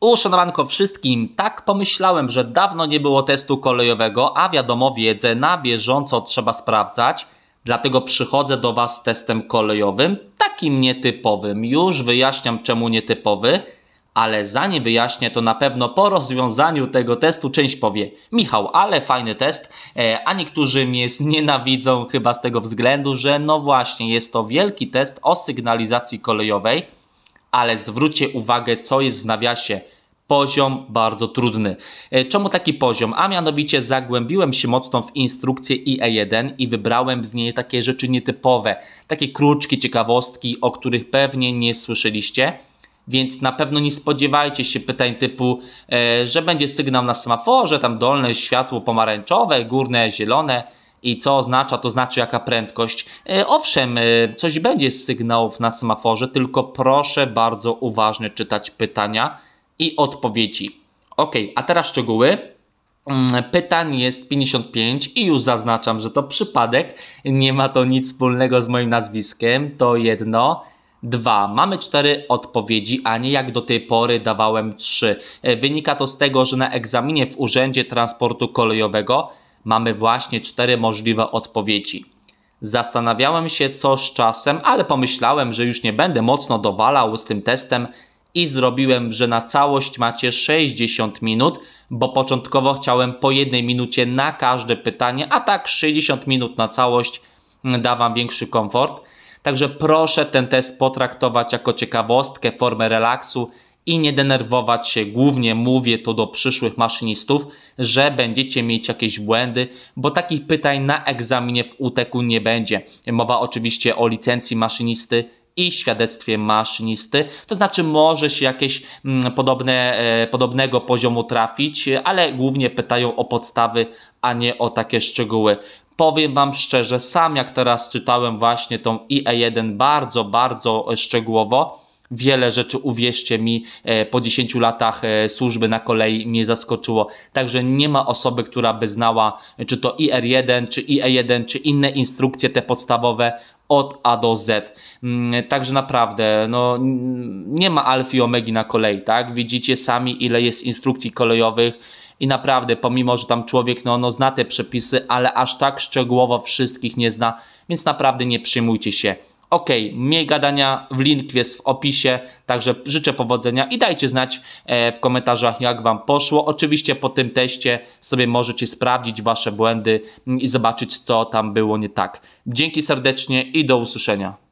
Uszanowanko wszystkim, tak pomyślałem, że dawno nie było testu kolejowego, a wiadomo wiedzę na bieżąco trzeba sprawdzać, dlatego przychodzę do Was z testem kolejowym, takim nietypowym. Już wyjaśniam czemu nietypowy, ale zanim wyjaśnię, to na pewno po rozwiązaniu tego testu część powie Michał, ale fajny test, e, a niektórzy mnie znienawidzą chyba z tego względu, że no właśnie jest to wielki test o sygnalizacji kolejowej, ale zwróćcie uwagę, co jest w nawiasie. Poziom bardzo trudny. E, czemu taki poziom? A mianowicie zagłębiłem się mocno w instrukcję IE1 i wybrałem z niej takie rzeczy nietypowe, takie kruczki, ciekawostki, o których pewnie nie słyszeliście więc na pewno nie spodziewajcie się pytań typu, e, że będzie sygnał na semaforze, tam dolne światło pomarańczowe, górne zielone. I co oznacza? To znaczy jaka prędkość. E, owszem, e, coś będzie z sygnałów na semaforze, tylko proszę bardzo uważnie czytać pytania i odpowiedzi. Ok, a teraz szczegóły. Mm, pytań jest 55 i już zaznaczam, że to przypadek. Nie ma to nic wspólnego z moim nazwiskiem. To jedno. Dwa. Mamy cztery odpowiedzi, a nie jak do tej pory dawałem trzy. E, wynika to z tego, że na egzaminie w Urzędzie Transportu Kolejowego mamy właśnie cztery możliwe odpowiedzi. Zastanawiałem się co z czasem, ale pomyślałem, że już nie będę mocno dowalał z tym testem i zrobiłem, że na całość macie 60 minut, bo początkowo chciałem po jednej minucie na każde pytanie, a tak 60 minut na całość da Wam większy komfort. Także proszę ten test potraktować jako ciekawostkę, formę relaksu, i nie denerwować się. Głównie mówię to do przyszłych maszynistów, że będziecie mieć jakieś błędy, bo takich pytań na egzaminie w UTK e nie będzie. Mowa oczywiście o licencji maszynisty i świadectwie maszynisty. To znaczy może się jakieś mm, podobne, e, podobnego poziomu trafić, ale głównie pytają o podstawy, a nie o takie szczegóły. Powiem Wam szczerze, sam jak teraz czytałem właśnie tą IE1 bardzo, bardzo szczegółowo, Wiele rzeczy, uwierzcie mi, e, po 10 latach e, służby na kolei mnie zaskoczyło. Także nie ma osoby, która by znała, czy to IR1, czy IE1, czy inne instrukcje te podstawowe od A do Z. Mm, także naprawdę, no, nie ma alfy i omegi na kolei, tak? Widzicie sami, ile jest instrukcji kolejowych i naprawdę, pomimo, że tam człowiek, no, no, zna te przepisy, ale aż tak szczegółowo wszystkich nie zna, więc naprawdę nie przyjmujcie się Ok, mniej gadania, w link jest w opisie, także życzę powodzenia i dajcie znać e, w komentarzach, jak Wam poszło. Oczywiście po tym teście sobie możecie sprawdzić Wasze błędy i zobaczyć, co tam było nie tak. Dzięki serdecznie i do usłyszenia.